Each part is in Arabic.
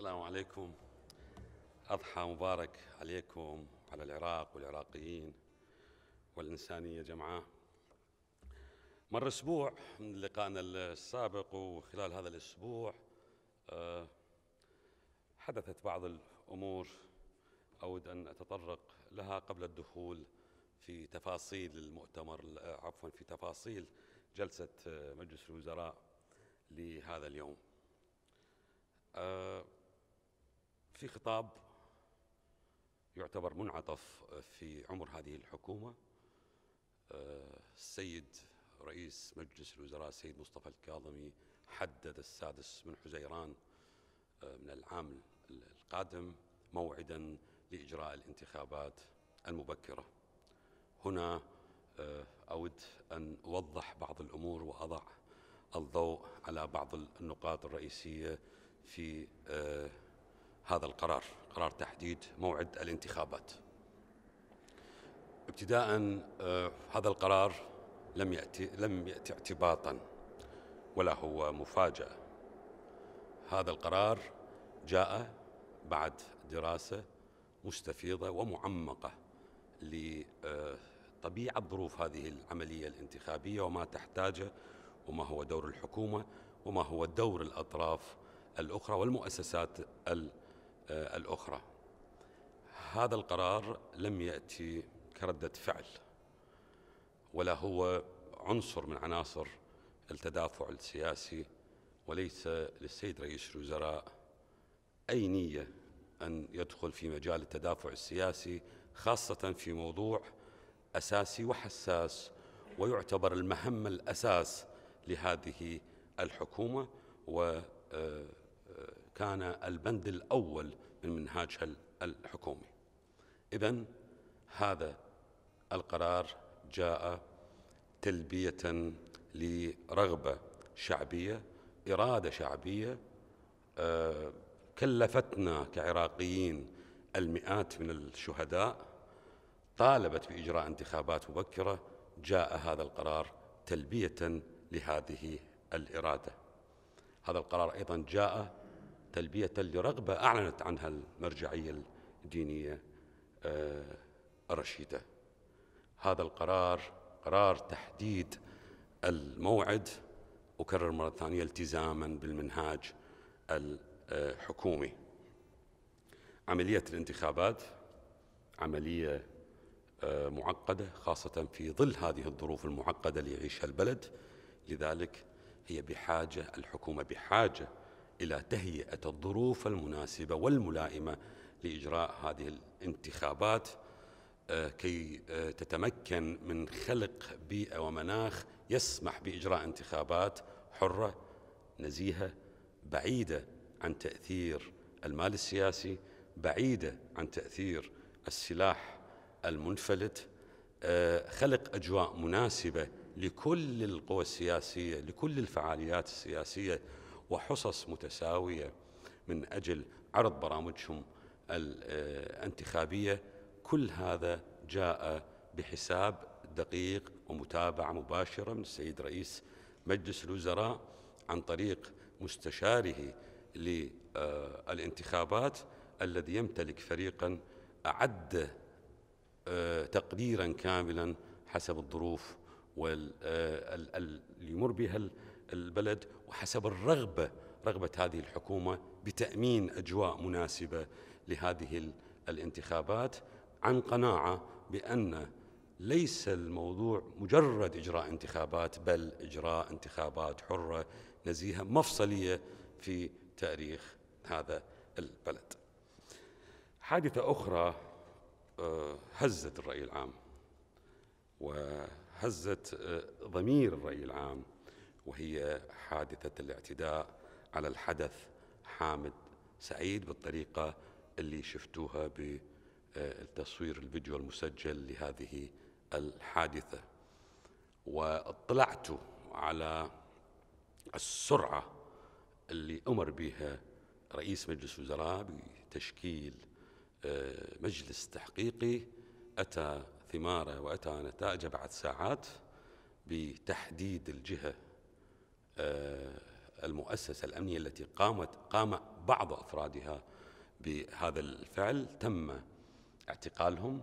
السلام عليكم أضحى مبارك عليكم على العراق والعراقيين والإنسانية جمعاء مر أسبوع من لقائنا السابق وخلال هذا الأسبوع آه، حدثت بعض الأمور أود أن أتطرق لها قبل الدخول في تفاصيل المؤتمر آه، عفوا في تفاصيل جلسة آه، مجلس الوزراء لهذا اليوم في خطاب يعتبر منعطف في عمر هذه الحكومة آه، السيد رئيس مجلس الوزراء السيد مصطفى الكاظمي حدد السادس من حزيران آه، من العام القادم موعدا لإجراء الانتخابات المبكرة هنا آه، أود أن أوضح بعض الأمور وأضع الضوء على بعض النقاط الرئيسية في هذا القرار قرار تحديد موعد الانتخابات ابتداء آه، هذا القرار لم يأتي لم يأتي اعتباطا ولا هو مفاجأة هذا القرار جاء بعد دراسة مستفيضة ومعمقة لطبيعة ظروف هذه العملية الانتخابية وما تحتاجه وما هو دور الحكومة وما هو دور الأطراف الأخرى والمؤسسات آه، الأخرى هذا القرار لم يأتي كردة فعل ولا هو عنصر من عناصر التدافع السياسي وليس للسيد رئيس الوزراء أي نية أن يدخل في مجال التدافع السياسي خاصة في موضوع أساسي وحساس ويعتبر المهمة الأساس لهذه الحكومة و آه، كان البند الأول من منهاجها الحكومي إذا هذا القرار جاء تلبية لرغبة شعبية إرادة شعبية آه، كلفتنا كعراقيين المئات من الشهداء طالبت بإجراء انتخابات مبكرة جاء هذا القرار تلبية لهذه الإرادة هذا القرار أيضا جاء تلبية لرغبة أعلنت عنها المرجعية الدينية آه، الرشيدة هذا القرار قرار تحديد الموعد أكرر مرة ثانية التزاما بالمنهاج الحكومي عملية الانتخابات عملية آه، معقدة خاصة في ظل هذه الظروف المعقدة اللي يعيشها البلد لذلك هي بحاجة الحكومة بحاجة إلى تهيئة الظروف المناسبة والملائمة لإجراء هذه الانتخابات آه، كي آه، تتمكن من خلق بيئة ومناخ يسمح بإجراء انتخابات حرة نزيهة بعيدة عن تأثير المال السياسي بعيدة عن تأثير السلاح المنفلت آه، خلق أجواء مناسبة لكل القوى السياسية لكل الفعاليات السياسية وحصص متساوية من أجل عرض برامجهم الانتخابية آه، كل هذا جاء بحساب دقيق ومتابعة مباشرة من السيد رئيس مجلس الوزراء عن طريق مستشاره للانتخابات الذي يمتلك فريقا أعد آه، تقديرا كاملا حسب الظروف آه، اللي يمر بها البلد وحسب الرغبة رغبة هذه الحكومة بتأمين أجواء مناسبة لهذه الانتخابات عن قناعة بأن ليس الموضوع مجرد إجراء انتخابات بل إجراء انتخابات حرة نزيهة مفصلية في تاريخ هذا البلد حادثة أخرى آه، هزت الرأي العام وهزت آه، ضمير الرأي العام وهي حادثة الاعتداء على الحدث حامد سعيد بالطريقة اللي شفتوها بالتصوير آه، الفيديو المسجل لهذه الحادثة واطلعت على السرعة اللي أمر بها رئيس مجلس الوزراء بتشكيل آه، مجلس تحقيقي أتى ثماره وأتى نتائجه بعد ساعات بتحديد الجهة آه، المؤسسة الأمنية التي قامت قام بعض أفرادها بهذا الفعل تم اعتقالهم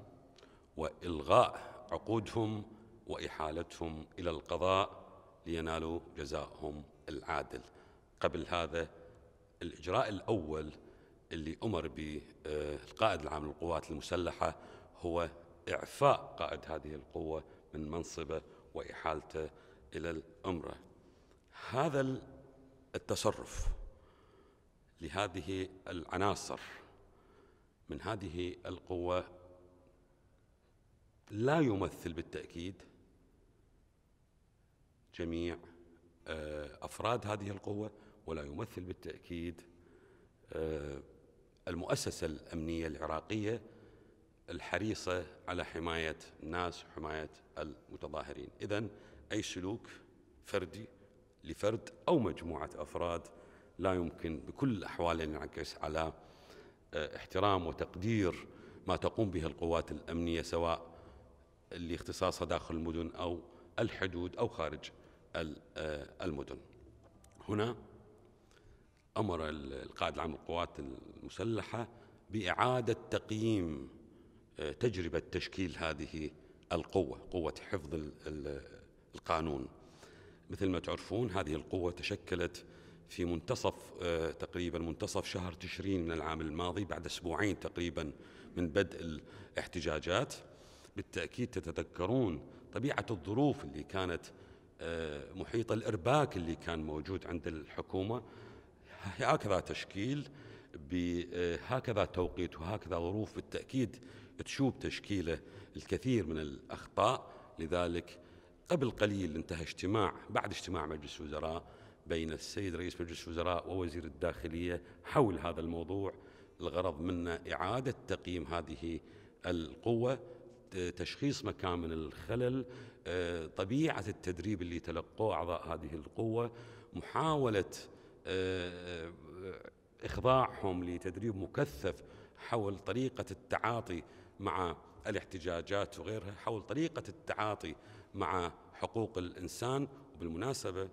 وإلغاء عقودهم وإحالتهم إلى القضاء لينالوا جزاءهم العادل قبل هذا الإجراء الأول اللي أمر به آه، القائد العام للقوات المسلحة هو إعفاء قائد هذه القوة من منصبه وإحالته إلى الأمرة هذا التصرف لهذه العناصر من هذه القوة لا يمثل بالتأكيد جميع آه، أفراد هذه القوة ولا يمثل بالتأكيد آه، المؤسسة الأمنية العراقية الحريصة على حماية الناس وحماية المتظاهرين إذا أي سلوك فردي لفرد أو مجموعة أفراد لا يمكن بكل الأحوال أن ينعكس على آه، احترام وتقدير ما تقوم به القوات الأمنية سواء اللي اختصاصها داخل المدن أو الحدود أو خارج آه، المدن هنا أمر القائد العام للقوات المسلحة بإعادة تقييم آه، تجربة تشكيل هذه القوة قوة حفظ القانون مثل ما تعرفون هذه القوة تشكلت في منتصف آه، تقريبا منتصف شهر تشرين من العام الماضي بعد أسبوعين تقريبا من بدء الاحتجاجات بالتأكيد تتذكرون طبيعة الظروف اللي كانت آه، محيط الإرباك اللي كان موجود عند الحكومة هكذا تشكيل بهكذا آه، توقيت وهكذا ظروف بالتأكيد تشوب تشكيله الكثير من الأخطاء لذلك قبل قليل انتهى اجتماع بعد اجتماع مجلس الوزراء بين السيد رئيس مجلس الوزراء ووزير الداخلية حول هذا الموضوع الغرض منه إعادة تقييم هذه القوة تشخيص مكامن الخلل آه، طبيعة التدريب اللي تلقوه أعضاء هذه القوة محاولة آه، آه، إخضاعهم لتدريب مكثف حول طريقة التعاطي مع الاحتجاجات وغيرها حول طريقة التعاطي مع حقوق الإنسان وبالمناسبة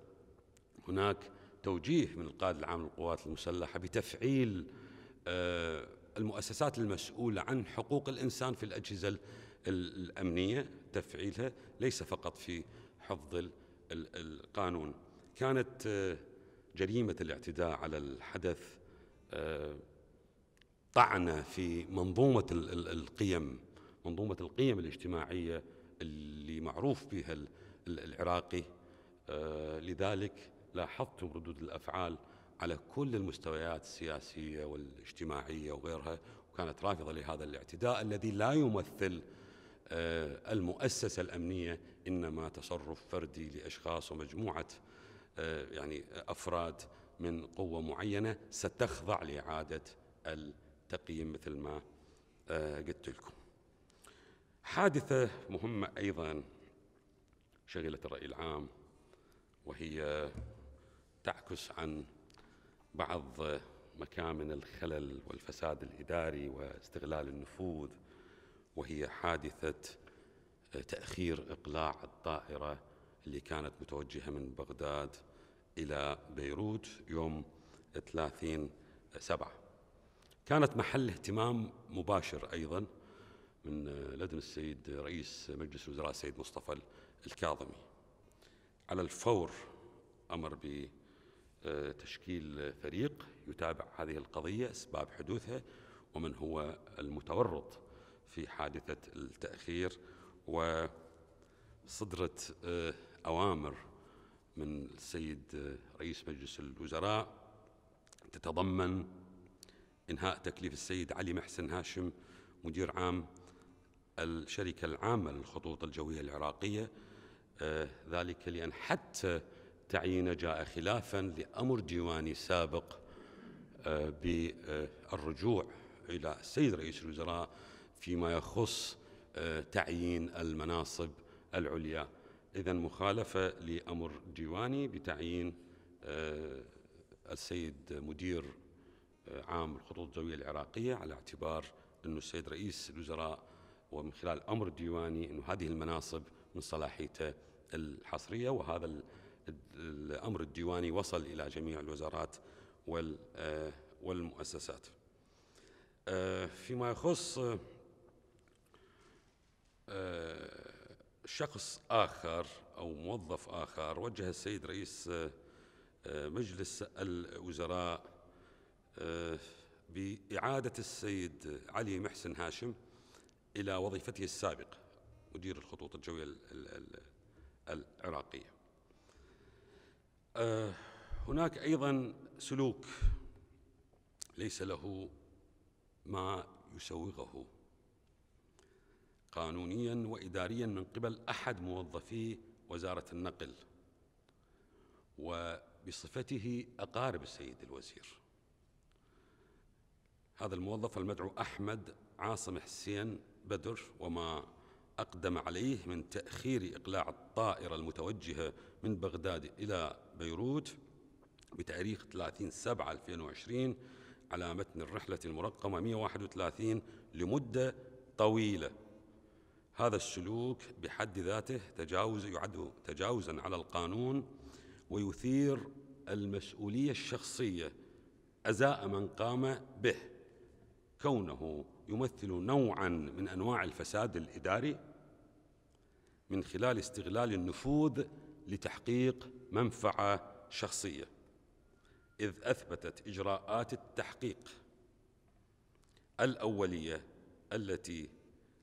هناك توجيه من القائد العام للقوات المسلحة بتفعيل آه، المؤسسات المسؤولة عن حقوق الإنسان في الأجهزة الأمنية تفعيلها ليس فقط في حفظ القانون كانت آه، جريمة الاعتداء على الحدث آه، طعنة في منظومة القيم منظومة القيم الاجتماعية اللي معروف بها العراقي آه، لذلك لاحظت ردود الافعال على كل المستويات السياسيه والاجتماعيه وغيرها وكانت رافضه لهذا الاعتداء الذي لا يمثل آه، المؤسسه الامنيه انما تصرف فردي لاشخاص ومجموعه آه، يعني افراد من قوه معينه ستخضع لاعاده التقييم مثل ما قلت لكم حادثة مهمة أيضا شغلت الرأي العام وهي تعكس عن بعض مكامن الخلل والفساد الإداري واستغلال النفوذ وهي حادثة تأخير إقلاع الطائرة اللي كانت متوجهة من بغداد إلى بيروت يوم 30 سبعة كانت محل اهتمام مباشر أيضا من لدن السيد رئيس مجلس الوزراء السيد مصطفى الكاظمي على الفور أمر بتشكيل فريق يتابع هذه القضية أسباب حدوثها ومن هو المتورط في حادثة التأخير وصدرت آه، أوامر من السيد آه، رئيس مجلس الوزراء تتضمن إنهاء تكليف السيد علي محسن هاشم مدير عام الشركة العامة للخطوط الجوية العراقية آه، ذلك لأن حتى تعيينه جاء خلافا لأمر ديواني سابق آه، بالرجوع إلى السيد رئيس الوزراء فيما يخص آه، تعيين المناصب العليا إذا مخالفة لأمر ديواني بتعيين السيد مدير عام الخطوط الجوية العراقية على اعتبار أن السيد رئيس الوزراء ومن خلال امر ديواني انه هذه المناصب من صلاحيته الحصريه وهذا الامر الديواني وصل الى جميع الوزارات آه، والمؤسسات. آه، فيما يخص آه، شخص آخر أو موظف آخر وجه السيد رئيس مجلس الوزراء بإعادة السيد علي محسن هاشم إلى وظيفته السابقة مدير الخطوط الجوية العراقية آه، هناك أيضا سلوك ليس له ما يسوغه قانونيا وإداريا من قبل أحد موظفي وزارة النقل وبصفته أقارب السيد الوزير هذا الموظف المدعو أحمد عاصم حسين بدر وما أقدم عليه من تأخير إقلاع الطائرة المتوجهة من بغداد إلى بيروت بتاريخ 30 سبعة 2020 على متن الرحلة المرقمة 131 لمدة طويلة هذا السلوك بحد ذاته تجاوز يعد تجاوزا على القانون ويثير المسؤولية الشخصية أزاء من قام به كونه يمثل نوعا من انواع الفساد الاداري من خلال استغلال النفوذ لتحقيق منفعه شخصيه اذ اثبتت اجراءات التحقيق الاوليه التي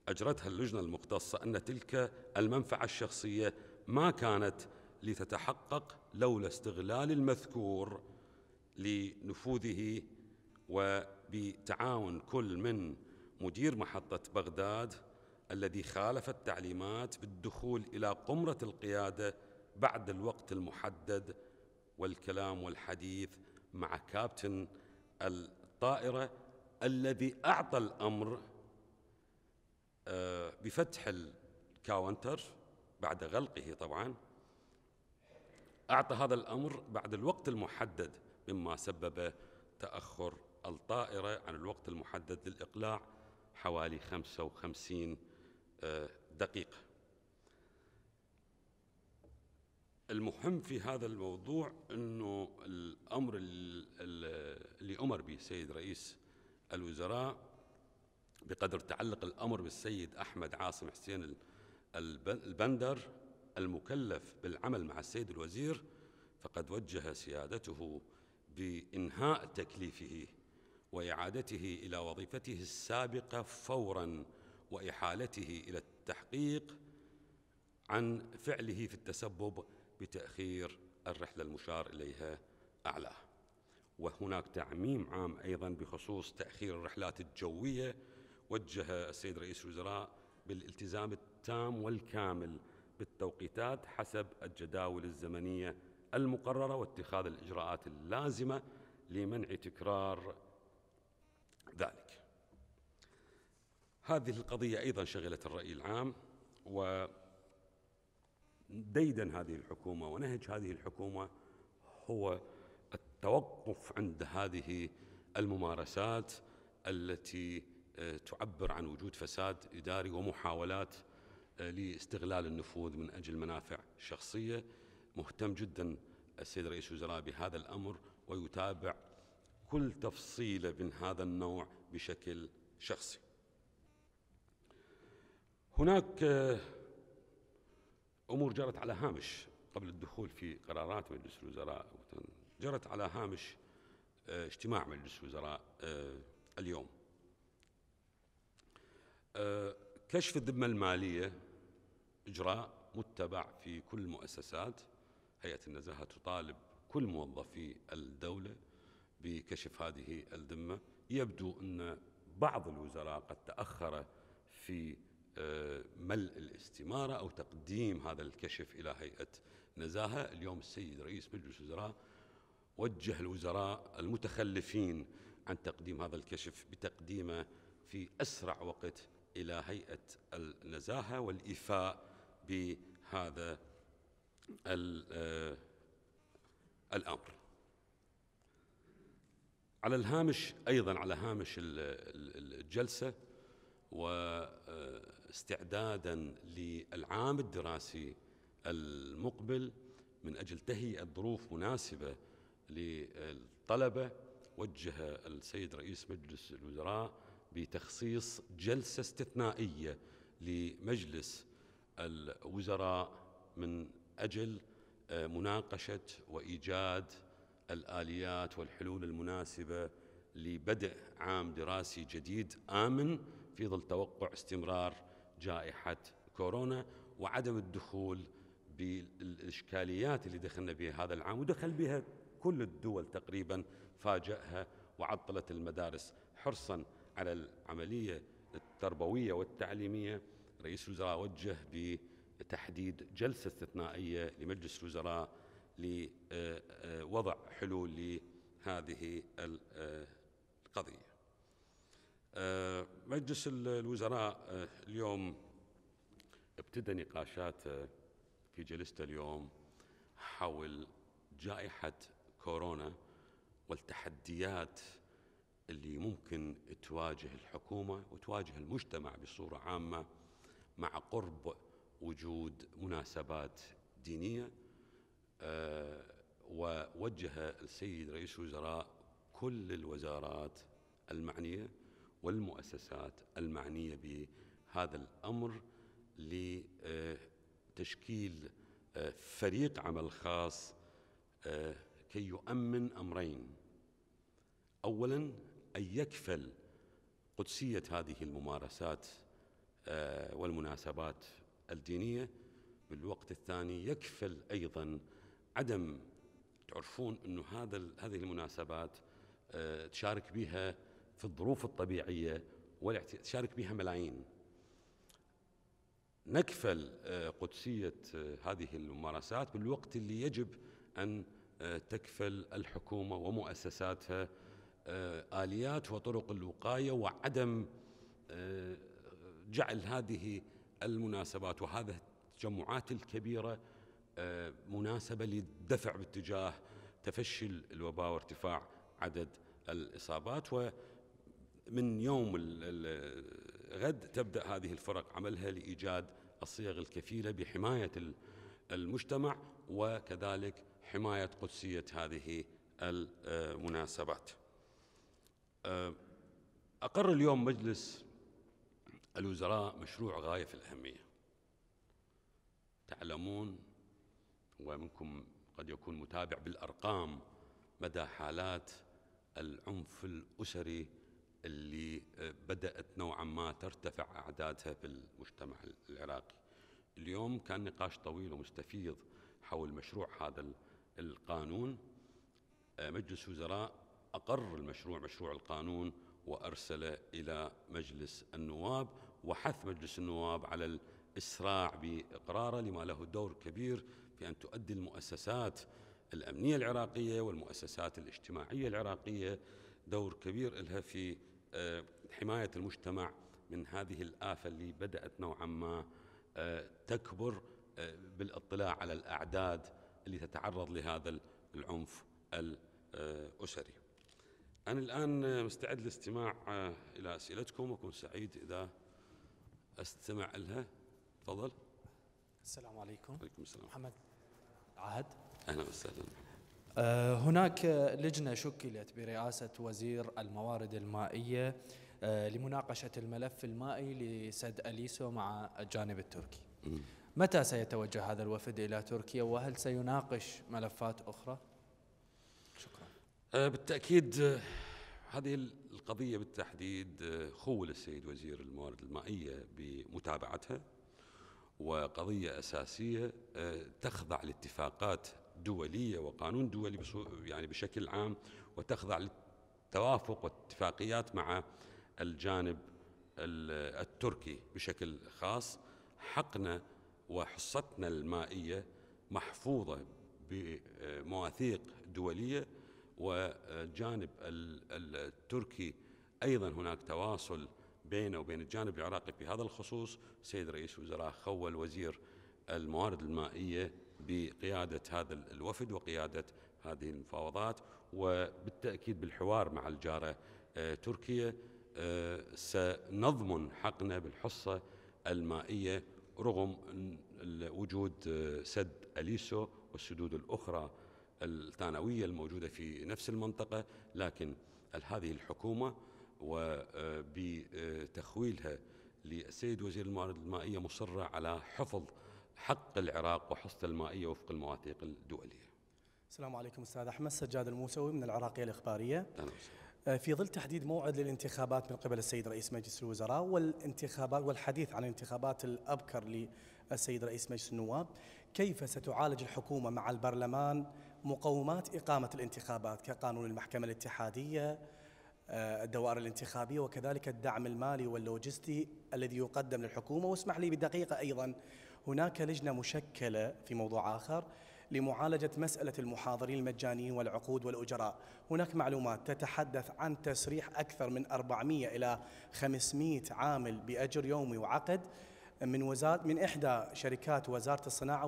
اجرتها اللجنه المختصه ان تلك المنفعه الشخصيه ما كانت لتتحقق لولا استغلال المذكور لنفوذه وبتعاون كل من مدير محطة بغداد الذي خالف التعليمات بالدخول إلى قمرة القيادة بعد الوقت المحدد والكلام والحديث مع كابتن الطائرة الذي أعطى الأمر آه، بفتح الكاونتر بعد غلقه طبعا أعطى هذا الأمر بعد الوقت المحدد مما سبب تأخر الطائرة عن الوقت المحدد للإقلاع حوالي 55 آه، دقيقة المهم في هذا الموضوع أنه الأمر اللي أمر به السيد رئيس الوزراء بقدر تعلق الأمر بالسيد أحمد عاصم حسين البندر المكلف بالعمل مع السيد الوزير فقد وجه سيادته بإنهاء تكليفه واعادته الى وظيفته السابقه فورا واحالته الى التحقيق عن فعله في التسبب بتاخير الرحله المشار اليها اعلاه وهناك تعميم عام ايضا بخصوص تاخير الرحلات الجويه وجه السيد رئيس الوزراء بالالتزام التام والكامل بالتوقيتات حسب الجداول الزمنيه المقرره واتخاذ الاجراءات اللازمه لمنع تكرار ذلك هذه القضية أيضا شغلت الرأي العام و هذه الحكومة ونهج هذه الحكومة هو التوقف عند هذه الممارسات التي آه، تعبر عن وجود فساد إداري ومحاولات آه، لاستغلال النفوذ من أجل منافع شخصية مهتم جدا السيد رئيس الوزراء بهذا الأمر ويتابع كل تفصيلة من هذا النوع بشكل شخصي هناك آه، أمور جرت على هامش قبل الدخول في قرارات مجلس الوزراء جرت على هامش آه، اجتماع مجلس الوزراء آه، اليوم كشف الذمة المالية إجراء متبع في كل المؤسسات هيئة النزاهة تطالب كل موظفي الدولة كشف هذه الذمة يبدو أن بعض الوزراء قد تأخر في آه، ملء الاستمارة أو تقديم هذا الكشف إلى هيئة نزاهة اليوم السيد رئيس مجلس الوزراء وجه الوزراء المتخلفين عن تقديم هذا الكشف بتقديمه في أسرع وقت إلى هيئة النزاهة والإيفاء بهذا آه، الأمر على الهامش أيضا على هامش الجلسة واستعدادا للعام الدراسي المقبل من أجل تهيئة ظروف مناسبة للطلبة وجه السيد رئيس مجلس الوزراء بتخصيص جلسة استثنائية لمجلس الوزراء من أجل مناقشة وإيجاد الآليات والحلول المناسبة لبدء عام دراسي جديد آمن في ظل توقع استمرار جائحة كورونا وعدم الدخول بالإشكاليات اللي دخلنا بها هذا العام ودخل بها كل الدول تقريبا فاجأها وعطلت المدارس حرصا على العملية التربوية والتعليمية رئيس الوزراء وجه بتحديد جلسة استثنائية لمجلس الوزراء لوضع حلول لهذه القضية مجلس الوزراء اليوم ابتدى نقاشات في جلسته اليوم حول جائحة كورونا والتحديات اللي ممكن تواجه الحكومة وتواجه المجتمع بصورة عامة مع قرب وجود مناسبات دينية آه، ووجه السيد رئيس الوزراء كل الوزارات المعنية والمؤسسات المعنية بهذا الأمر لتشكيل آه، فريق عمل خاص آه، كي يؤمن أمرين أولا أن يكفل قدسية هذه الممارسات والمناسبات الدينية بالوقت الثاني يكفل أيضا عدم تعرفون انه هذا هذه المناسبات آه، تشارك بها في الظروف الطبيعيه تشارك بها ملايين نكفل آه، قدسيه آه، هذه الممارسات بالوقت اللي يجب ان تكفل الحكومه ومؤسساتها اليات وطرق الوقايه وعدم جعل هذه المناسبات وهذه التجمعات الكبيره مناسبة للدفع باتجاه تفشي الوباء وارتفاع عدد الإصابات ومن يوم الغد تبدأ هذه الفرق عملها لإيجاد الصيغ الكفيلة بحماية المجتمع وكذلك حماية قدسية هذه المناسبات أه، أقر اليوم مجلس الوزراء مشروع غاية في الأهمية تعلمون ومنكم قد يكون متابع بالأرقام مدى حالات العنف الأسري اللي آه، بدأت نوعا ما ترتفع أعدادها في المجتمع العراقي اليوم كان نقاش طويل ومستفيض حول مشروع هذا القانون آه، مجلس وزراء أقر المشروع مشروع القانون وأرسله إلى مجلس النواب وحث مجلس النواب على الإسراع بإقراره لما له دور كبير في أن تؤدي المؤسسات الأمنية العراقية والمؤسسات الاجتماعية العراقية دور كبير لها في آه، حماية المجتمع من هذه الآفة اللي بدأت نوعا ما آه، تكبر آه، بالاطلاع على الأعداد اللي تتعرض لهذا العنف الأسري أنا الآن مستعد للاستماع إلى أسئلتكم وأكون سعيد إذا أستمع لها تفضل السلام عليكم وعليكم السلام محمد عهد أهلا وسهلا آه، هناك لجنة شكلت برئاسة وزير الموارد المائية آه، لمناقشة الملف المائي لسد أليسو مع الجانب التركي متى سيتوجه هذا الوفد إلى تركيا وهل سيناقش ملفات أخرى؟ شكرا آه، بالتأكيد هذه القضية بالتحديد خول السيد وزير الموارد المائية بمتابعتها وقضية أساسية آه، تخضع لاتفاقات دولية وقانون دولي يعني بشكل عام وتخضع للتوافق والاتفاقيات مع الجانب التركي بشكل خاص حقنا وحصتنا المائية محفوظة بمواثيق دولية والجانب التركي أيضا هناك تواصل بينه وبين الجانب العراقي في هذا الخصوص سيد رئيس الوزراء خول وزير الموارد المائية بقيادة هذا الوفد وقيادة هذه المفاوضات وبالتأكيد بالحوار مع الجارة آه، تركيا آه، سنضمن حقنا بالحصة المائية رغم وجود آه، سد أليسو والسدود الأخرى الثانوية الموجودة في نفس المنطقة لكن هذه الحكومة وبتخويلها للسيد وزير الموارد المائية مصرة على حفظ حق العراق وحصته المائية وفق المواثيق الدولية السلام عليكم أستاذ أحمد سجاد الموسوي من العراقية الإخبارية آه، في ظل تحديد موعد للانتخابات من قبل السيد رئيس مجلس الوزراء والانتخابات والحديث عن الانتخابات الأبكر للسيد رئيس مجلس النواب كيف ستعالج الحكومة مع البرلمان مقومات إقامة الانتخابات كقانون المحكمة الاتحادية آه، الدوائر الانتخابية وكذلك الدعم المالي واللوجستي الذي يقدم للحكومة واسمح لي بدقيقة أيضا هناك لجنة مشكلة في موضوع آخر لمعالجة مسألة المحاضرين المجانيين والعقود والأجراء هناك معلومات تتحدث عن تسريح أكثر من 400 إلى 500 عامل بأجر يومي وعقد من وزارة من إحدى شركات وزارة الصناعة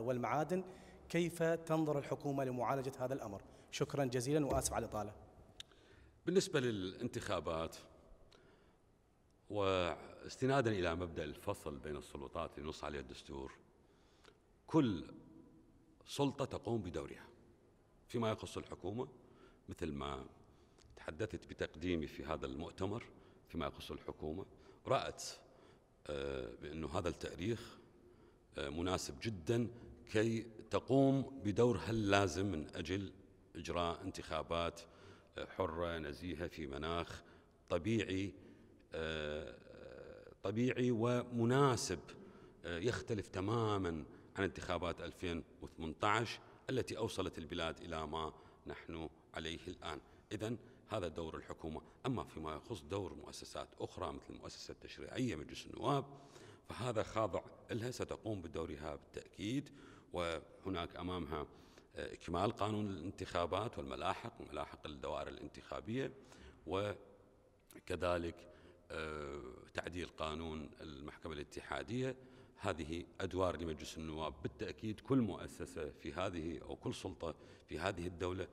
والمعادن كيف تنظر الحكومة لمعالجة هذا الأمر شكرا جزيلا وآسف على الإطالة بالنسبة للانتخابات واستنادا إلى مبدأ الفصل بين السلطات اللي نص عليه الدستور كل سلطة تقوم بدورها فيما يخص الحكومة مثل ما تحدثت بتقديمي في هذا المؤتمر فيما يخص الحكومة رأت آه، بأنه هذا التأريخ آه، مناسب جدا كي تقوم بدورها اللازم من أجل إجراء انتخابات حرة نزيهة في مناخ طبيعي آه، طبيعي ومناسب آه، يختلف تماما عن انتخابات 2018 التي أوصلت البلاد إلى ما نحن عليه الآن إذا هذا دور الحكومة أما فيما يخص دور مؤسسات أخرى مثل المؤسسة التشريعية مجلس النواب فهذا خاضع لها ستقوم بدورها بالتأكيد وهناك أمامها إكمال قانون الانتخابات والملاحق ملاحق الدوائر الانتخابية وكذلك آه، تعديل قانون المحكمة الاتحادية هذه أدوار لمجلس النواب بالتأكيد كل مؤسسة في هذه أو كل سلطة في هذه الدولة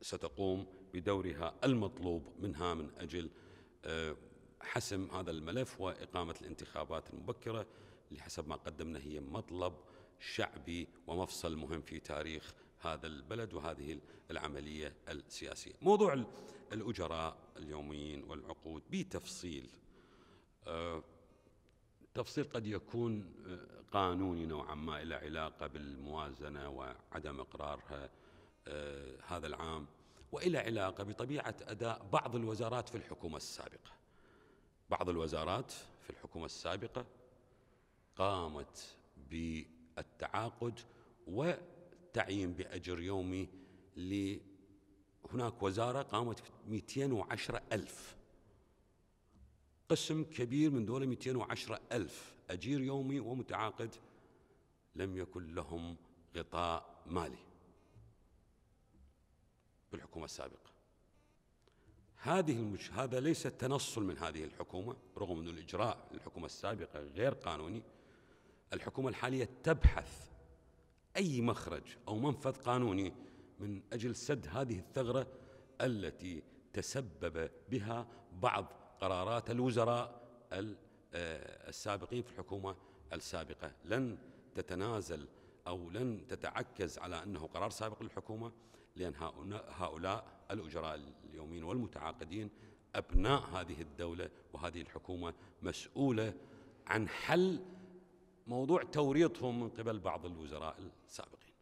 ستقوم بدورها المطلوب منها من أجل آه، حسم هذا الملف وإقامة الانتخابات المبكرة اللي حسب ما قدمنا هي مطلب شعبي ومفصل مهم في تاريخ هذا البلد وهذه العملية السياسية موضوع الأجراء اليوميين والعقود بتفصيل آه، تفصيل قد يكون آه، قانوني نوعا ما إلى علاقة بالموازنة وعدم إقرارها آه، هذا العام وإلى علاقة بطبيعة أداء بعض الوزارات في الحكومة السابقة بعض الوزارات في الحكومة السابقة قامت بالتعاقد و تعيين بأجر يومي هناك وزارة قامت ب 210 ألف قسم كبير من دول 210 ألف أجير يومي ومتعاقد لم يكن لهم غطاء مالي بالحكومة السابقة هذه المج... هذا ليس تنصل من هذه الحكومة رغم أن الإجراء للحكومة السابقة غير قانوني الحكومة الحالية تبحث أي مخرج أو منفذ قانوني من أجل سد هذه الثغرة التي تسبب بها بعض قرارات الوزراء آه، السابقين في الحكومة السابقة لن تتنازل أو لن تتعكز على أنه قرار سابق للحكومة لأن هؤلاء الأجراء اليومين والمتعاقدين أبناء هذه الدولة وهذه الحكومة مسؤولة عن حل موضوع توريطهم من قبل بعض الوزراء السابقين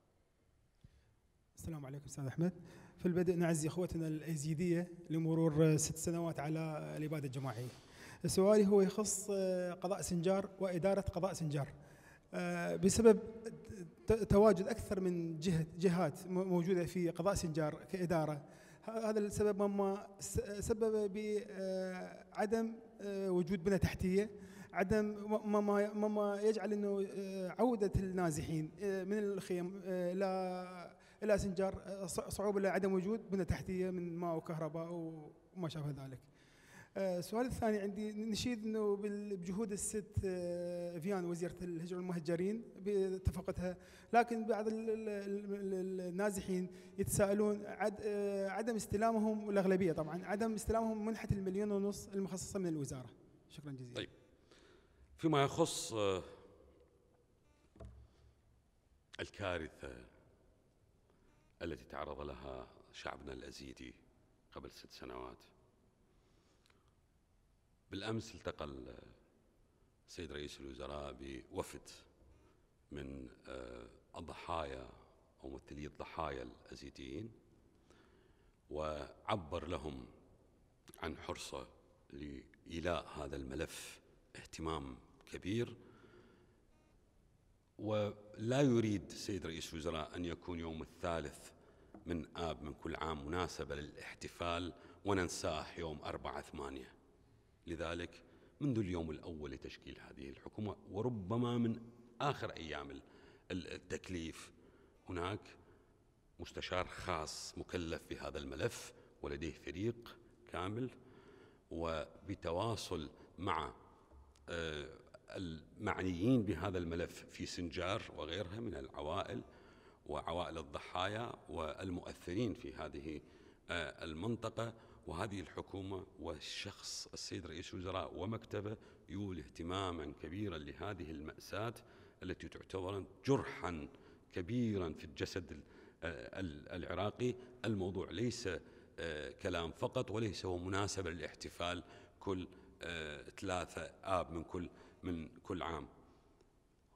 السلام عليكم استاذ احمد في البدء نعزي اخوتنا الايزيديه لمرور ست سنوات على الاباده الجماعيه سؤالي هو يخص آه، قضاء سنجار واداره قضاء سنجار آه، بسبب تواجد اكثر من جهه جهات موجوده في قضاء سنجار كاداره هذا السبب ما سبب بعدم آه، وجود بنى تحتيه عدم ما, ما يجعل انه آه، عوده النازحين آه، من الخيم آه، الى الى سنجار صعوبه لعدم وجود بنى تحتيه من ماء وكهرباء وما شابه ذلك. السؤال الثاني عندي نشيد انه بجهود الست فيان وزيره الهجره والمهجرين باتفاقتها لكن بعض النازحين يتساءلون عدم استلامهم والاغلبيه طبعا عدم استلامهم منحه المليون ونص المخصصه من الوزاره شكرا جزيلا طيب. فيما يخص آه، الكارثة التي تعرض لها شعبنا الأزيدي قبل ست سنوات بالأمس التقى السيد رئيس الوزراء بوفد من آه، الضحايا أو ممثلي الضحايا الأزيديين وعبر لهم عن حرصه لإيلاء هذا الملف اهتمام كبير ولا يريد سيد رئيس الوزراء أن يكون يوم الثالث من آب من كل عام مناسبة للاحتفال وننساه يوم أربعة ثمانية لذلك منذ اليوم الأول لتشكيل هذه الحكومة وربما من آخر أيام التكليف هناك مستشار خاص مكلف بهذا الملف ولديه فريق كامل وبتواصل مع آه، المعنيين بهذا الملف في سنجار وغيرها من العوائل وعوائل الضحايا والمؤثرين في هذه آه، المنطقة وهذه الحكومة والشخص السيد رئيس الوزراء ومكتبه يولي اهتماما كبيرا لهذه المأساة التي تعتبر جرحا كبيرا في الجسد آه، العراقي الموضوع ليس آه، كلام فقط وليس هو مناسبة للاحتفال كل آه، ثلاثة آب من كل من كل عام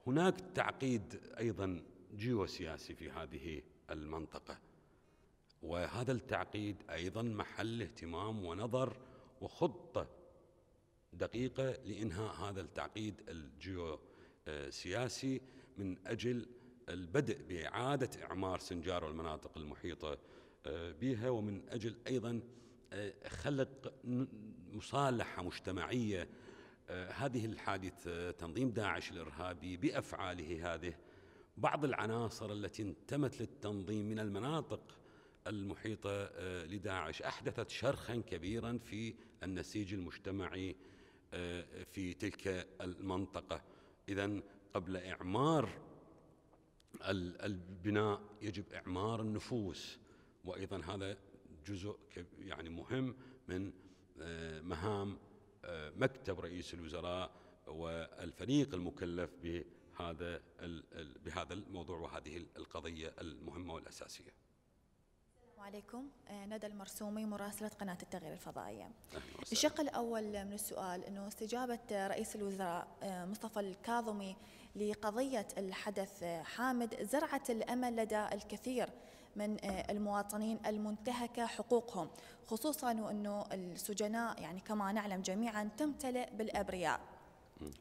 هناك تعقيد أيضا جيوسياسي في هذه المنطقة وهذا التعقيد أيضا محل اهتمام ونظر وخطة دقيقة لإنهاء هذا التعقيد الجيوسياسي من أجل البدء بإعادة إعمار سنجار والمناطق المحيطة آه، بها ومن أجل أيضا آه، خلق مصالحة مجتمعية آه، هذه الحادثة آه، تنظيم داعش الإرهابي بأفعاله هذه بعض العناصر التي انتمت للتنظيم من المناطق المحيطة آه، لداعش أحدثت شرخا كبيرا في النسيج المجتمعي في تلك المنطقة إذا قبل إعمار البناء يجب إعمار النفوس وأيضا هذا جزء يعني مهم من آه، مهام آه، مكتب رئيس الوزراء والفريق المكلف بهذا بهذا الموضوع وهذه القضية المهمة والأساسية السلام عليكم آه، ندى المرسومي مراسلة قناة التغيير الفضائية الشق الأول من السؤال أنه استجابة رئيس الوزراء مصطفى الكاظمي لقضية الحدث حامد زرعت الأمل لدى الكثير من آه، المواطنين المنتهكة حقوقهم خصوصا وأنه السجناء يعني كما نعلم جميعا تمتلئ بالأبرياء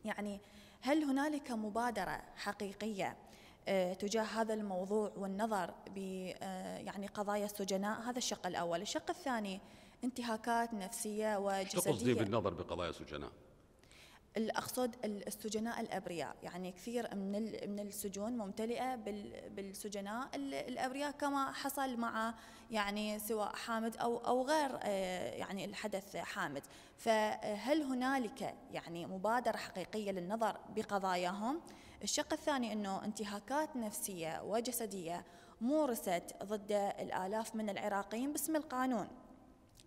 يعني هل هنالك مبادرة حقيقية آه، تجاه هذا الموضوع والنظر ب آه، يعني قضايا السجناء هذا الشق الأول الشق الثاني انتهاكات نفسية وجسدية شو بالنظر بقضايا السجناء؟ اقصد السجناء الابرياء يعني كثير من من السجون ممتلئه بالسجناء الابرياء كما حصل مع يعني سواء حامد او او غير آه، يعني الحدث حامد فهل هنالك يعني مبادره حقيقيه للنظر بقضاياهم الشق الثاني انه انتهاكات نفسيه وجسديه مورست ضد الالاف من العراقيين باسم القانون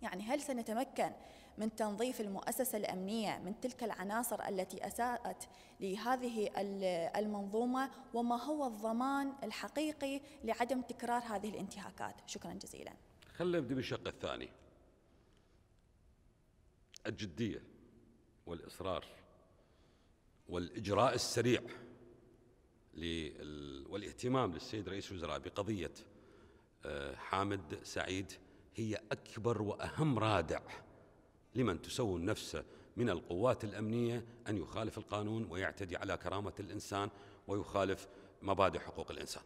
يعني هل سنتمكن من تنظيف المؤسسة الأمنية من تلك العناصر التي أساءت لهذه المنظومة وما هو الضمان الحقيقي لعدم تكرار هذه الانتهاكات شكرا جزيلا خلينا نبدأ بالشق الثاني الجدية والإصرار والإجراء السريع والاهتمام للسيد رئيس الوزراء بقضية آه، حامد سعيد هي اكبر واهم رادع لمن تسون نفسه من القوات الامنيه ان يخالف القانون ويعتدي على كرامه الانسان ويخالف مبادئ حقوق الانسان.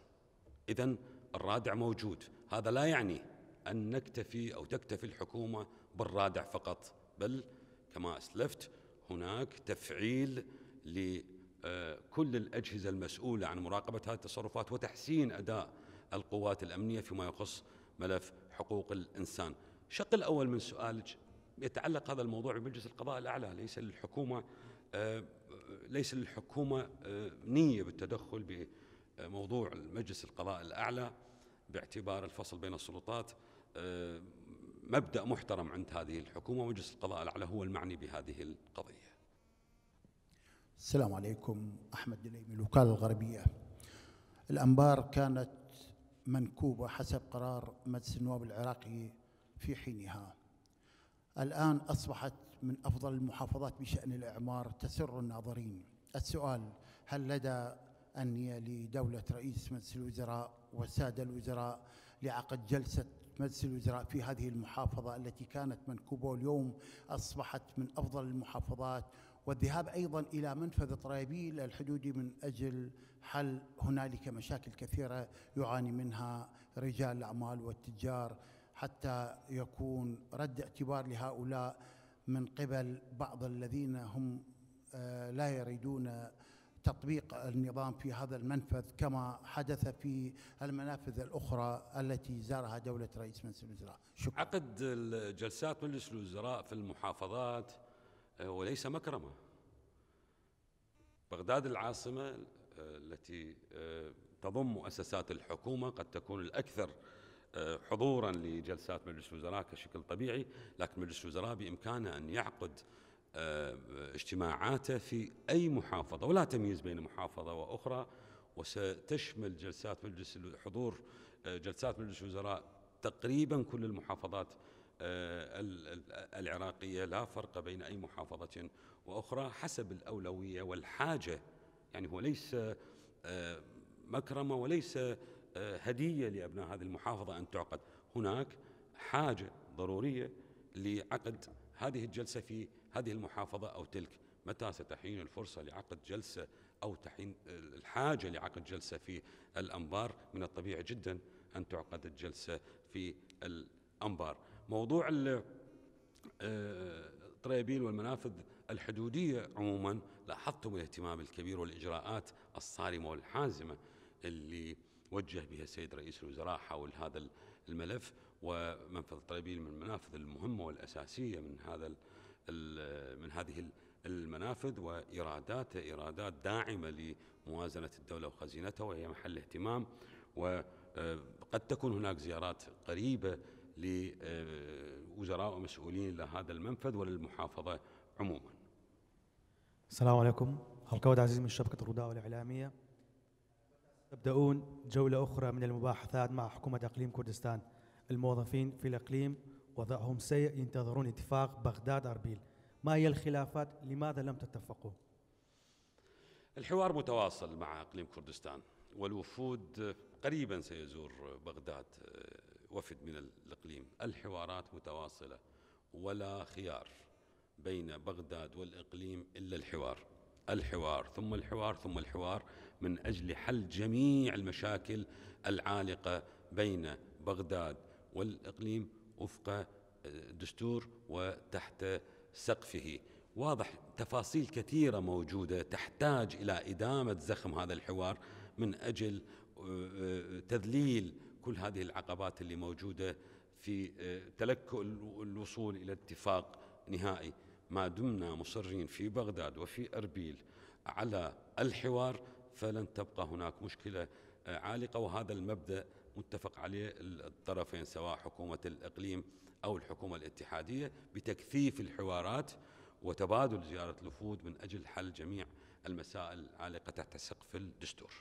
اذا الرادع موجود، هذا لا يعني ان نكتفي او تكتفي الحكومه بالرادع فقط، بل كما اسلفت هناك تفعيل لكل الاجهزه المسؤوله عن مراقبه هذه التصرفات وتحسين اداء القوات الامنيه فيما يخص ملف حقوق الإنسان الشق الأول من سؤالك يتعلق هذا الموضوع بمجلس القضاء الأعلى ليس للحكومة آه، ليس للحكومة آه، نية بالتدخل بموضوع مجلس القضاء الأعلى باعتبار الفصل بين السلطات آه، مبدأ محترم عند هذه الحكومة ومجلس القضاء الأعلى هو المعني بهذه القضية السلام عليكم أحمد دليم الوكالة الغربية الأنبار كانت منكوبة حسب قرار مجلس النواب العراقي في حينها الآن أصبحت من أفضل المحافظات بشأن الإعمار تسر الناظرين السؤال هل لدى أنية لدولة رئيس مجلس الوزراء والسادة الوزراء لعقد جلسة مجلس الوزراء في هذه المحافظة التي كانت منكوبة واليوم أصبحت من أفضل المحافظات والذهاب أيضا إلى منفذ طرابيل الحدودي من أجل حل هنالك مشاكل كثيرة يعاني منها رجال الأعمال والتجار حتى يكون رد اعتبار لهؤلاء من قبل بعض الذين هم آه، لا يريدون تطبيق النظام في هذا المنفذ كما حدث في المنافذ الأخرى التي زارها دولة رئيس مجلس الوزراء شكرا. عقد الجلسات مجلس الوزراء في المحافظات آه، وليس مكرمة بغداد العاصمة آه، التي آه، تضم مؤسسات الحكومة قد تكون الأكثر حضورا لجلسات مجلس الوزراء كشكل طبيعي لكن مجلس الوزراء بإمكانه أن يعقد اجتماعاته في أي محافظة ولا تمييز بين محافظة وأخرى وستشمل جلسات مجلس حضور جلسات مجلس الوزراء تقريبا كل المحافظات آه، العراقية لا فرق بين أي محافظة وأخرى حسب الأولوية والحاجة يعني هو ليس آه، مكرمة وليس آه، هدية لأبناء هذه المحافظة أن تعقد هناك حاجة ضرورية لعقد هذه الجلسة في هذه المحافظة أو تلك متى ستحين الفرصة لعقد جلسة أو تحين الحاجة لعقد جلسة في الأنبار من الطبيعي جدا أن تعقد الجلسة في الأنبار موضوع آه، الطريبيل والمنافذ الحدودية عموما لاحظتم الاهتمام الكبير والإجراءات الصارمة والحازمة اللي وجه بها السيد رئيس الوزراء حول هذا الملف ومنفذ الطريبيل من المنافذ المهمة والأساسية من هذا من هذه المنافذ وإيراداته إيرادات داعمة لموازنة الدولة وخزينتها وهي محل اهتمام وقد آه، تكون هناك زيارات قريبة لوزراء ومسؤولين لهذا المنفذ وللمحافظة عموما السلام عليكم القود عزيز من شبكة الرداء الإعلامية تبدأون جولة أخرى من المباحثات مع حكومة إقليم كردستان الموظفين في الإقليم وضعهم سيء ينتظرون اتفاق بغداد أربيل ما هي الخلافات لماذا لم تتفقوا الحوار متواصل مع إقليم كردستان والوفود قريبا سيزور بغداد وفد من الإقليم الحوارات متواصلة ولا خيار بين بغداد والإقليم إلا الحوار الحوار ثم الحوار ثم الحوار من أجل حل جميع المشاكل العالقة بين بغداد والإقليم وفق الدستور آه، وتحت سقفه واضح تفاصيل كثيرة موجودة تحتاج إلى إدامة زخم هذا الحوار من أجل آه، آه، تذليل كل هذه العقبات اللي موجودة في آه، تلك الوصول إلى اتفاق نهائي ما دمنا مصرين في بغداد وفي أربيل على الحوار فلن تبقى هناك مشكلة آه، عالقة وهذا المبدأ متفق عليه الطرفين سواء حكومة الإقليم أو الحكومة الاتحادية بتكثيف الحوارات وتبادل زيارة الوفود من أجل حل جميع المسائل العالقة تحت سقف الدستور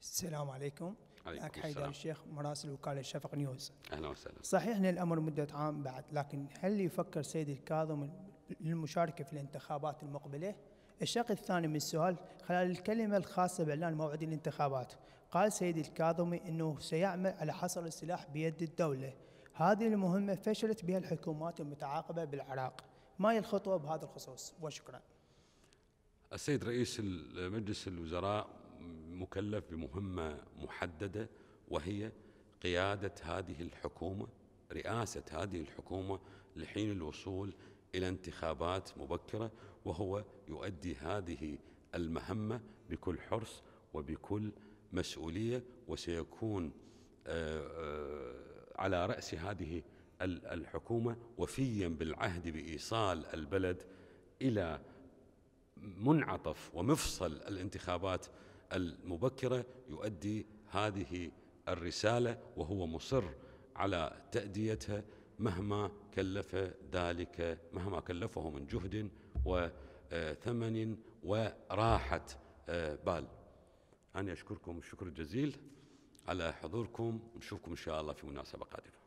السلام عليكم معك حيدر الشيخ مراسل وكالة شفق نيوز أهلا وسهلا صحيح أن الأمر مدة عام بعد لكن هل يفكر سيد الكاظم للمشاركة في الانتخابات المقبلة؟ الشق الثاني من السؤال خلال الكلمة الخاصة بإعلان موعد الانتخابات قال سيد الكاظمي أنه سيعمل على حصر السلاح بيد الدولة هذه المهمة فشلت بها الحكومات المتعاقبة بالعراق ما هي الخطوة بهذا الخصوص وشكرا السيد رئيس مجلس الوزراء مكلف بمهمة محددة وهي قيادة هذه الحكومة رئاسة هذه الحكومة لحين الوصول إلى انتخابات مبكرة وهو يؤدي هذه المهمة بكل حرص وبكل مسؤولية وسيكون آه، آه، على رأس هذه الحكومة وفيا بالعهد بإيصال البلد إلى منعطف ومفصل الانتخابات المبكرة يؤدي هذه الرسالة وهو مصر على تأديتها مهما كلف ذلك مهما كلفه من جهد وثمن آه، وراحة آه، بال أنا أشكركم الشكر الجزيل على حضوركم نشوفكم إن شاء الله في مناسبة قادمة